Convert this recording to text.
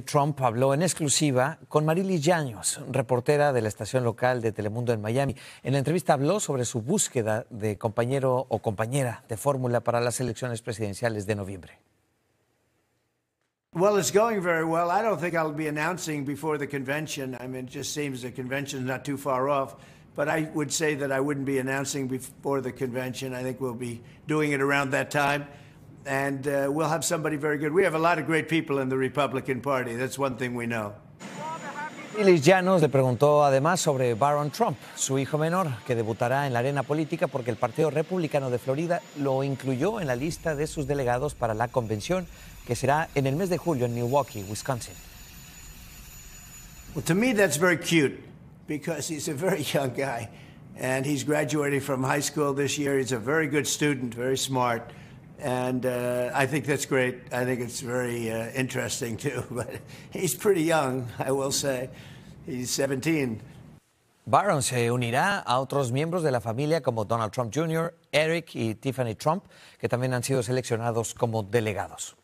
Trump habló en exclusiva con Marily yaños reportera de la estación local de Telemundo en Miami. En la entrevista habló sobre su búsqueda de compañero o compañera de fórmula para las elecciones presidenciales de noviembre. Well, it's going very well. I don't think I'll be announcing before the convention. I mean, it just seems the convention's not too far off. But I would say that I wouldn't be announcing before the convention. I think we'll be doing it around that time. and uh, we'll have somebody very good. We have a lot of great people in the Republican Party. That's one thing we know. Liz Llanos le preguntó además sobre Barron Trump, su hijo menor, que debutará en la arena política porque el Partido Republicano de Florida lo incluyó en la lista de sus delegados para la convención que será en el mes de julio en Milwaukee, Wisconsin. Well, to me that's very cute because he's a very young guy and he's graduating from high school this year. He's a very good student, very smart. And uh, I think that's great. I think it's very uh, interesting, too. But he's pretty young, I will say. He's 17. Barron se unirá a otros miembros de la familia como Donald Trump Jr., Eric y Tiffany Trump, que también han sido seleccionados como delegados.